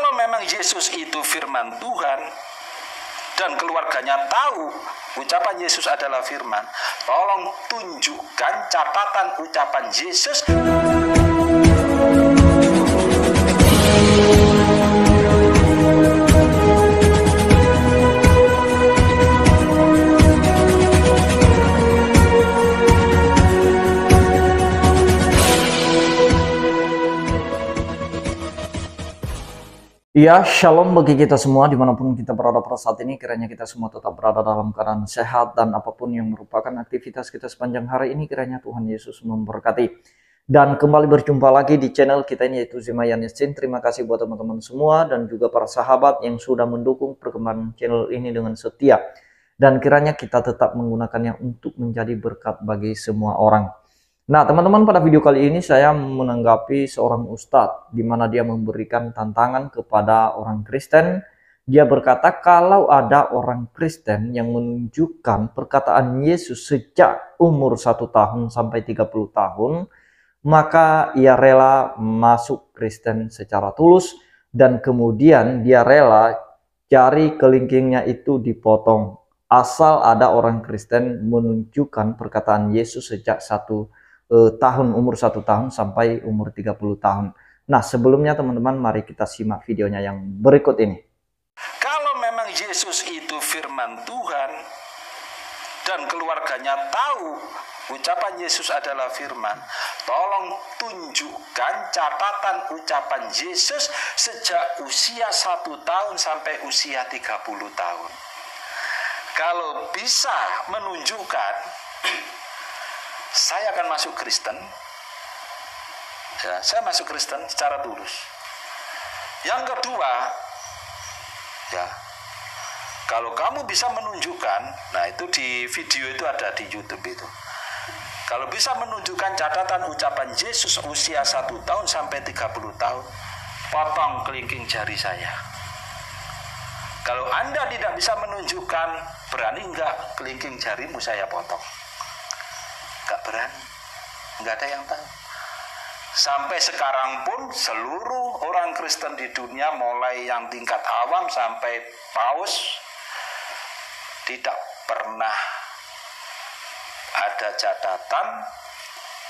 kalau memang Yesus itu firman Tuhan dan keluarganya tahu ucapan Yesus adalah firman, tolong tunjukkan catatan ucapan Yesus. Ya, shalom bagi kita semua dimanapun kita berada pada saat ini. Kiranya kita semua tetap berada dalam keadaan sehat dan apapun yang merupakan aktivitas kita sepanjang hari ini. Kiranya Tuhan Yesus memberkati. Dan kembali berjumpa lagi di channel kita ini yaitu Zimayan Yasin. Terima kasih buat teman-teman semua dan juga para sahabat yang sudah mendukung perkembangan channel ini dengan setia. Dan kiranya kita tetap menggunakannya untuk menjadi berkat bagi semua orang. Nah, teman-teman, pada video kali ini saya menanggapi seorang ustadz, di mana dia memberikan tantangan kepada orang Kristen. Dia berkata, "Kalau ada orang Kristen yang menunjukkan perkataan Yesus sejak umur satu tahun sampai 30 tahun, maka ia rela masuk Kristen secara tulus, dan kemudian dia rela jari kelingkingnya itu dipotong, asal ada orang Kristen menunjukkan perkataan Yesus sejak satu tahun." eh, tahun, umur satu tahun sampai umur 30 tahun. Nah, sebelumnya teman-teman mari kita simak videonya yang berikut ini. Kalau memang Yesus itu firman Tuhan dan keluarganya tahu ucapan Yesus adalah firman, tolong tunjukkan catatan ucapan Yesus sejak usia satu tahun sampai usia 30 tahun. Kalau bisa menunjukkan saya akan masuk Kristen ya, saya masuk Kristen secara tulus yang kedua ya kalau kamu bisa menunjukkan nah itu di video itu ada di YouTube itu kalau bisa menunjukkan catatan ucapan Yesus usia satu tahun sampai 30 tahun potong kelingking jari saya kalau Anda tidak bisa menunjukkan berani enggak kelingking jarimu saya potong gak berani nggak ada yang tahu sampai sekarang pun seluruh orang Kristen di dunia mulai yang tingkat awam sampai paus tidak pernah ada catatan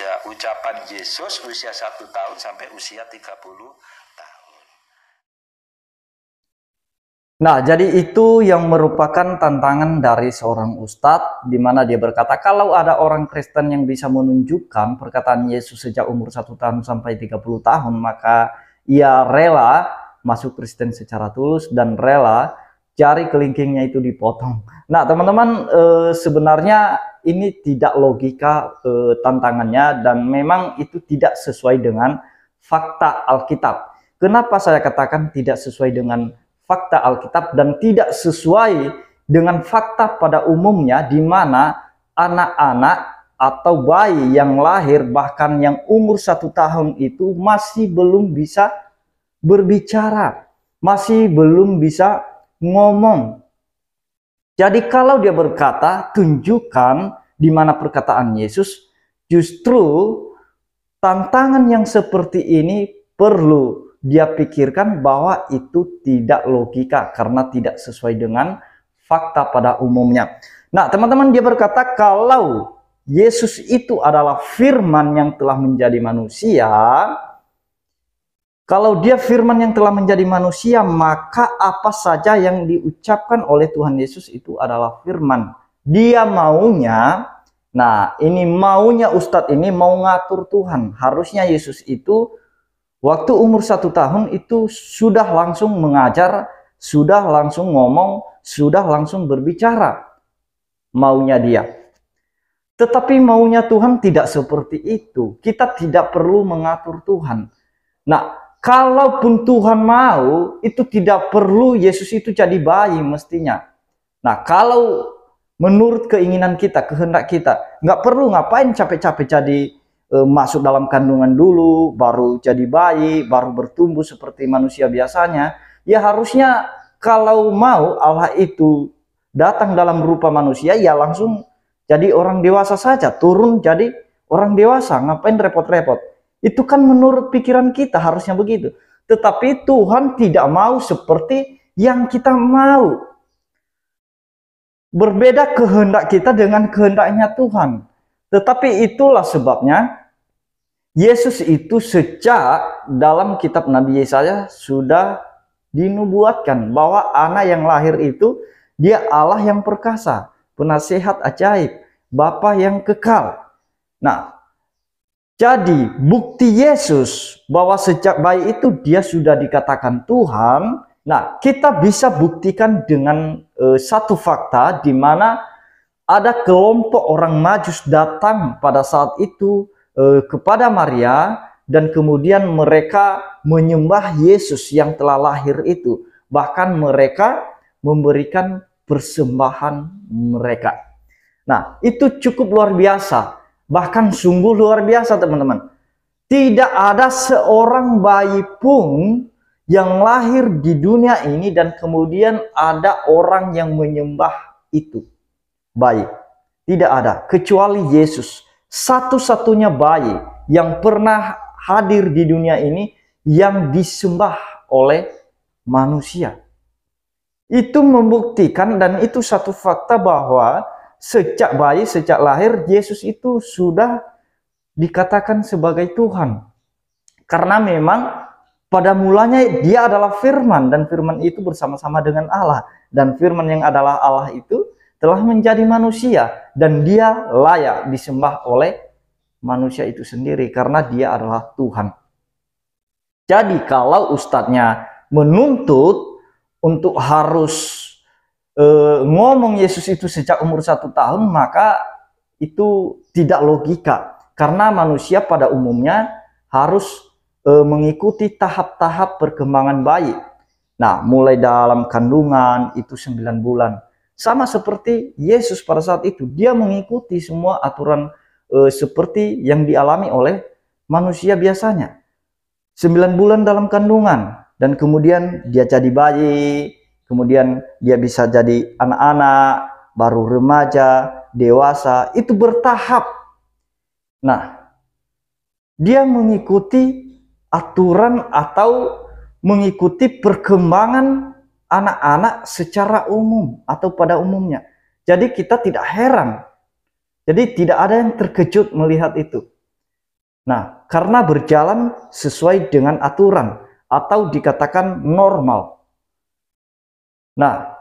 ya ucapan Yesus usia satu tahun sampai usia 30 Nah, jadi itu yang merupakan tantangan dari seorang ustadz, di mana dia berkata, kalau ada orang Kristen yang bisa menunjukkan perkataan Yesus sejak umur satu tahun sampai 30 tahun, maka ia rela masuk Kristen secara tulus dan rela cari kelingkingnya itu dipotong. Nah, teman-teman, e, sebenarnya ini tidak logika e, tantangannya dan memang itu tidak sesuai dengan fakta Alkitab. Kenapa saya katakan tidak sesuai dengan fakta Alkitab dan tidak sesuai dengan fakta pada umumnya di mana anak-anak atau bayi yang lahir bahkan yang umur satu tahun itu masih belum bisa berbicara, masih belum bisa ngomong. Jadi kalau dia berkata, tunjukkan di mana perkataan Yesus, justru tantangan yang seperti ini perlu dia pikirkan bahwa itu tidak logika karena tidak sesuai dengan fakta pada umumnya. Nah, teman-teman dia berkata kalau Yesus itu adalah firman yang telah menjadi manusia, kalau dia firman yang telah menjadi manusia, maka apa saja yang diucapkan oleh Tuhan Yesus itu adalah firman. Dia maunya, nah ini maunya Ustadz ini mau ngatur Tuhan. Harusnya Yesus itu Waktu umur satu tahun itu sudah langsung mengajar, sudah langsung ngomong, sudah langsung berbicara. Maunya dia. Tetapi maunya Tuhan tidak seperti itu. Kita tidak perlu mengatur Tuhan. Nah, kalaupun Tuhan mau, itu tidak perlu Yesus itu jadi bayi mestinya. Nah, kalau menurut keinginan kita, kehendak kita, nggak perlu ngapain capek-capek jadi Eh, masuk dalam kandungan dulu, baru jadi bayi, baru bertumbuh seperti manusia biasanya, ya harusnya kalau mau Allah itu datang dalam rupa manusia, ya langsung jadi orang dewasa saja, turun jadi orang dewasa, ngapain repot-repot. Itu kan menurut pikiran kita harusnya begitu. Tetapi Tuhan tidak mau seperti yang kita mau. Berbeda kehendak kita dengan kehendaknya Tuhan. Tetapi itulah sebabnya Yesus itu sejak dalam kitab Nabi Yesaya sudah dinubuatkan bahwa anak yang lahir itu dia Allah yang perkasa, penasehat ajaib, Bapa yang kekal. Nah, jadi bukti Yesus bahwa sejak bayi itu dia sudah dikatakan Tuhan. Nah, kita bisa buktikan dengan e, satu fakta di mana ada kelompok orang Majus datang pada saat itu Eh, kepada Maria dan kemudian mereka menyembah Yesus yang telah lahir itu. Bahkan mereka memberikan persembahan mereka. Nah, itu cukup luar biasa. Bahkan sungguh luar biasa, teman-teman. Tidak ada seorang bayi pun yang lahir di dunia ini dan kemudian ada orang yang menyembah itu. Bayi. Tidak ada. Kecuali Yesus satu-satunya bayi yang pernah hadir di dunia ini yang disembah oleh manusia. Itu membuktikan dan itu satu fakta bahwa sejak bayi, sejak lahir, Yesus itu sudah dikatakan sebagai Tuhan. Karena memang pada mulanya dia adalah firman dan firman itu bersama-sama dengan Allah. Dan firman yang adalah Allah itu telah menjadi manusia dan dia layak disembah oleh manusia itu sendiri karena dia adalah Tuhan. Jadi kalau ustadznya menuntut untuk harus e, ngomong Yesus itu sejak umur satu tahun maka itu tidak logika karena manusia pada umumnya harus e, mengikuti tahap-tahap perkembangan bayi. Nah mulai dalam kandungan itu sembilan bulan sama seperti Yesus pada saat itu, dia mengikuti semua aturan e, seperti yang dialami oleh manusia biasanya. Sembilan bulan dalam kandungan dan kemudian dia jadi bayi, kemudian dia bisa jadi anak-anak, baru remaja, dewasa, itu bertahap. Nah, dia mengikuti aturan atau mengikuti perkembangan anak-anak secara umum atau pada umumnya. Jadi kita tidak heran. Jadi tidak ada yang terkejut melihat itu. Nah, karena berjalan sesuai dengan aturan atau dikatakan normal. Nah,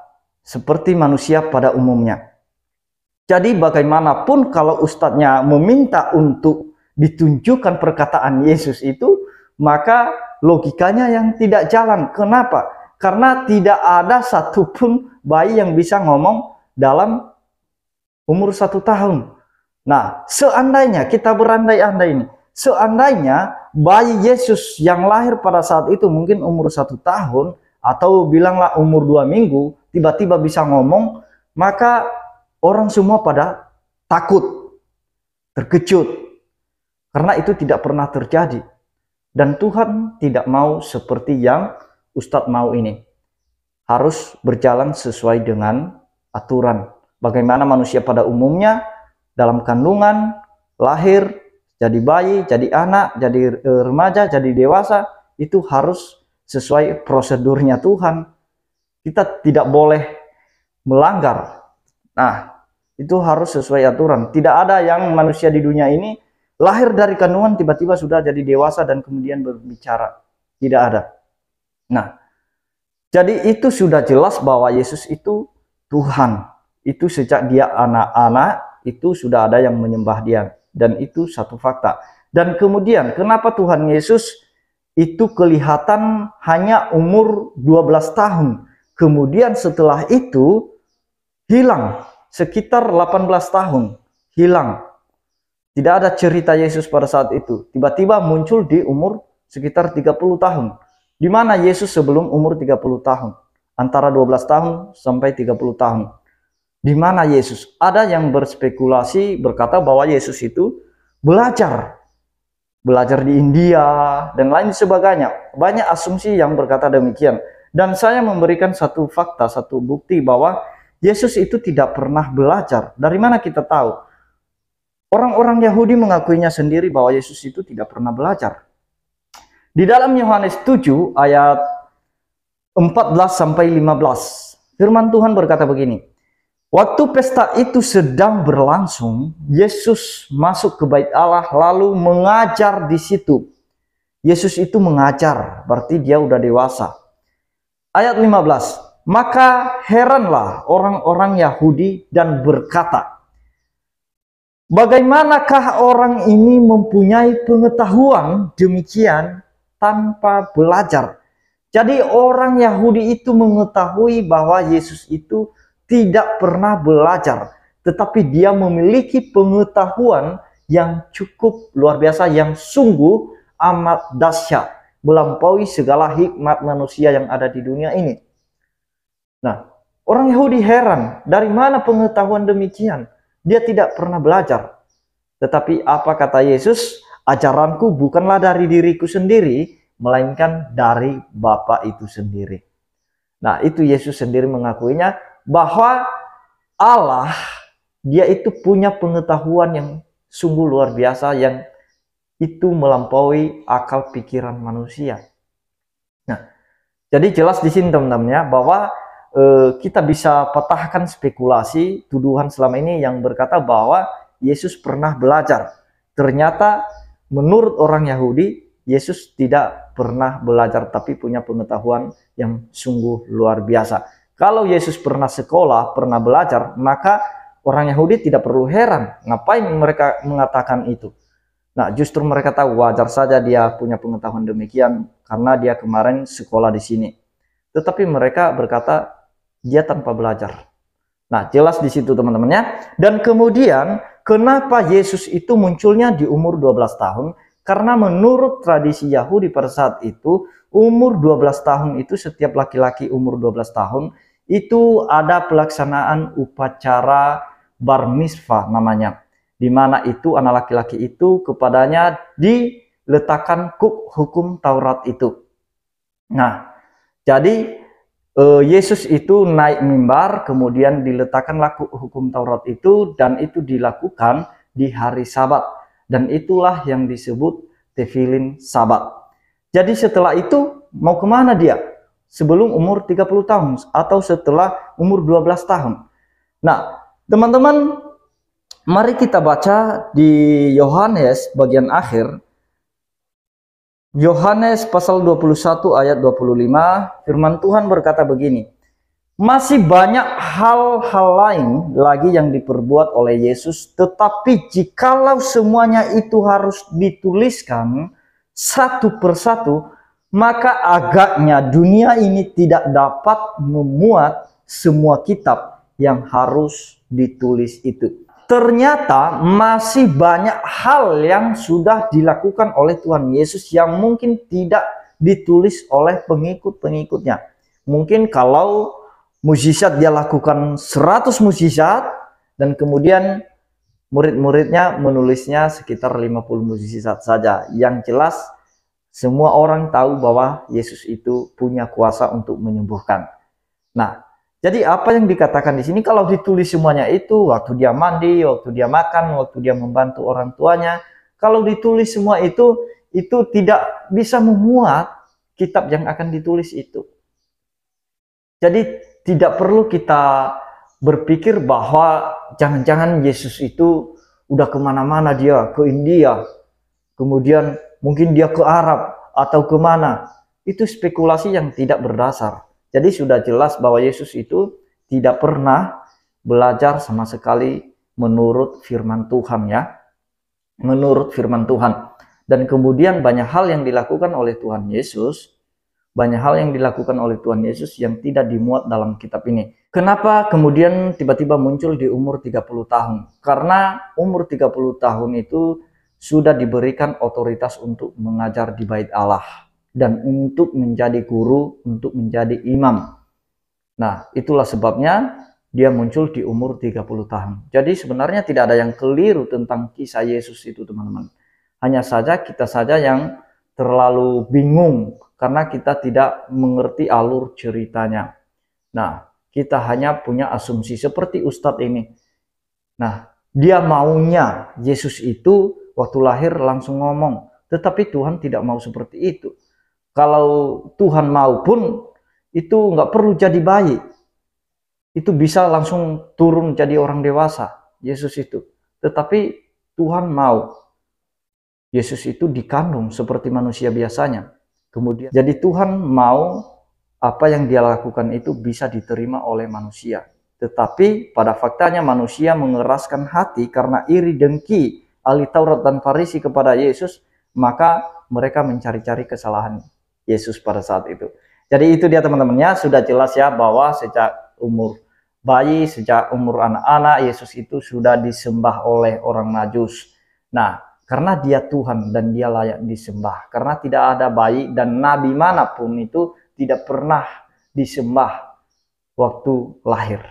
seperti manusia pada umumnya. Jadi bagaimanapun kalau ustadznya meminta untuk ditunjukkan perkataan Yesus itu, maka logikanya yang tidak jalan. Kenapa? karena tidak ada satupun bayi yang bisa ngomong dalam umur satu tahun. Nah, seandainya kita berandai-andai ini, seandainya bayi Yesus yang lahir pada saat itu mungkin umur satu tahun atau bilanglah umur dua minggu, tiba-tiba bisa ngomong, maka orang semua pada takut, terkejut, karena itu tidak pernah terjadi. Dan Tuhan tidak mau seperti yang Ustadz mau ini harus berjalan sesuai dengan aturan. Bagaimana manusia pada umumnya dalam kandungan, lahir, jadi bayi, jadi anak, jadi eh, remaja, jadi dewasa itu harus sesuai prosedurnya Tuhan. Kita tidak boleh melanggar. Nah, itu harus sesuai aturan. Tidak ada yang manusia di dunia ini lahir dari kandungan tiba-tiba sudah jadi dewasa dan kemudian berbicara. Tidak ada. Nah, jadi itu sudah jelas bahwa Yesus itu Tuhan. Itu sejak dia anak-anak, itu sudah ada yang menyembah dia. Dan itu satu fakta. Dan kemudian, kenapa Tuhan Yesus itu kelihatan hanya umur 12 tahun. Kemudian setelah itu, hilang. Sekitar 18 tahun, hilang. Tidak ada cerita Yesus pada saat itu. Tiba-tiba muncul di umur sekitar 30 tahun di mana Yesus sebelum umur 30 tahun, antara 12 tahun sampai 30 tahun. Di mana Yesus? Ada yang berspekulasi berkata bahwa Yesus itu belajar. Belajar di India dan lain sebagainya. Banyak asumsi yang berkata demikian. Dan saya memberikan satu fakta, satu bukti bahwa Yesus itu tidak pernah belajar. Dari mana kita tahu? Orang-orang Yahudi mengakuinya sendiri bahwa Yesus itu tidak pernah belajar. Di dalam Yohanes 7 ayat 14 sampai 15, firman Tuhan berkata begini. Waktu pesta itu sedang berlangsung, Yesus masuk ke bait Allah lalu mengajar di situ. Yesus itu mengajar, berarti dia udah dewasa. Ayat 15. Maka heranlah orang-orang Yahudi dan berkata, Bagaimanakah orang ini mempunyai pengetahuan demikian tanpa belajar. Jadi orang Yahudi itu mengetahui bahwa Yesus itu tidak pernah belajar, tetapi dia memiliki pengetahuan yang cukup luar biasa, yang sungguh amat dahsyat, melampaui segala hikmat manusia yang ada di dunia ini. Nah, orang Yahudi heran, dari mana pengetahuan demikian? Dia tidak pernah belajar. Tetapi apa kata Yesus? Ajaranku bukanlah dari diriku sendiri, melainkan dari Bapa itu sendiri. Nah, itu Yesus sendiri mengakuinya bahwa Allah dia itu punya pengetahuan yang sungguh luar biasa yang itu melampaui akal pikiran manusia. Nah, jadi jelas di sini teman-teman ya bahwa e, kita bisa petahkan spekulasi tuduhan selama ini yang berkata bahwa Yesus pernah belajar. Ternyata menurut orang Yahudi, Yesus tidak pernah belajar tapi punya pengetahuan yang sungguh luar biasa. Kalau Yesus pernah sekolah, pernah belajar, maka orang Yahudi tidak perlu heran ngapain mereka mengatakan itu. Nah, justru mereka tahu wajar saja dia punya pengetahuan demikian karena dia kemarin sekolah di sini. Tetapi mereka berkata dia tanpa belajar. Nah, jelas di situ teman-temannya. Dan kemudian Kenapa Yesus itu munculnya di umur 12 tahun? Karena menurut tradisi Yahudi pada saat itu, umur 12 tahun itu setiap laki-laki umur 12 tahun itu ada pelaksanaan upacara bar mitzvah namanya. Di mana itu anak laki-laki itu kepadanya diletakkan kuk hukum Taurat itu. Nah, jadi uh, Yesus itu naik mimbar, kemudian diletakkan laku hukum Taurat itu, dan itu dilakukan di hari Sabat, dan itulah yang disebut tefilin Sabat. Jadi setelah itu mau kemana dia? Sebelum umur 30 tahun atau setelah umur 12 tahun. Nah, teman-teman, mari kita baca di Yohanes bagian akhir Yohanes pasal 21 ayat 25 firman Tuhan berkata begini masih banyak hal-hal lain lagi yang diperbuat oleh Yesus tetapi jikalau semuanya itu harus dituliskan satu persatu maka agaknya dunia ini tidak dapat memuat semua kitab yang harus ditulis itu ternyata masih banyak hal yang sudah dilakukan oleh Tuhan Yesus yang mungkin tidak ditulis oleh pengikut-pengikutnya. Mungkin kalau mujizat dia lakukan 100 mujizat dan kemudian murid-muridnya menulisnya sekitar 50 mujizat saja. Yang jelas semua orang tahu bahwa Yesus itu punya kuasa untuk menyembuhkan. Nah, jadi apa yang dikatakan di sini kalau ditulis semuanya itu waktu dia mandi, waktu dia makan, waktu dia membantu orang tuanya, kalau ditulis semua itu itu tidak bisa memuat kitab yang akan ditulis itu. Jadi tidak perlu kita berpikir bahwa jangan-jangan Yesus itu udah kemana-mana dia ke India, kemudian mungkin dia ke Arab atau kemana. Itu spekulasi yang tidak berdasar. Jadi sudah jelas bahwa Yesus itu tidak pernah belajar sama sekali menurut firman Tuhan ya. Menurut firman Tuhan. Dan kemudian banyak hal yang dilakukan oleh Tuhan Yesus, banyak hal yang dilakukan oleh Tuhan Yesus yang tidak dimuat dalam kitab ini. Kenapa kemudian tiba-tiba muncul di umur 30 tahun? Karena umur 30 tahun itu sudah diberikan otoritas untuk mengajar di bait Allah dan untuk menjadi guru, untuk menjadi imam. Nah, itulah sebabnya dia muncul di umur 30 tahun. Jadi sebenarnya tidak ada yang keliru tentang kisah Yesus itu, teman-teman. Hanya saja kita saja yang terlalu bingung karena kita tidak mengerti alur ceritanya. Nah, kita hanya punya asumsi seperti ustadz ini. Nah, dia maunya Yesus itu waktu lahir langsung ngomong, tetapi Tuhan tidak mau seperti itu. Kalau Tuhan mau pun itu nggak perlu jadi bayi. Itu bisa langsung turun jadi orang dewasa, Yesus itu. Tetapi Tuhan mau Yesus itu dikandung seperti manusia biasanya. Kemudian jadi Tuhan mau apa yang dia lakukan itu bisa diterima oleh manusia. Tetapi pada faktanya manusia mengeraskan hati karena iri dengki ahli Taurat dan Farisi kepada Yesus, maka mereka mencari-cari kesalahan Yesus pada saat itu. Jadi itu dia teman-temannya sudah jelas ya bahwa sejak umur bayi, sejak umur anak-anak Yesus itu sudah disembah oleh orang Majus. Nah, karena dia Tuhan dan dia layak disembah. Karena tidak ada bayi dan nabi manapun itu tidak pernah disembah waktu lahir.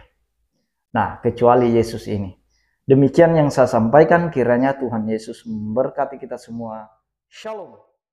Nah, kecuali Yesus ini. Demikian yang saya sampaikan, kiranya Tuhan Yesus memberkati kita semua. Shalom.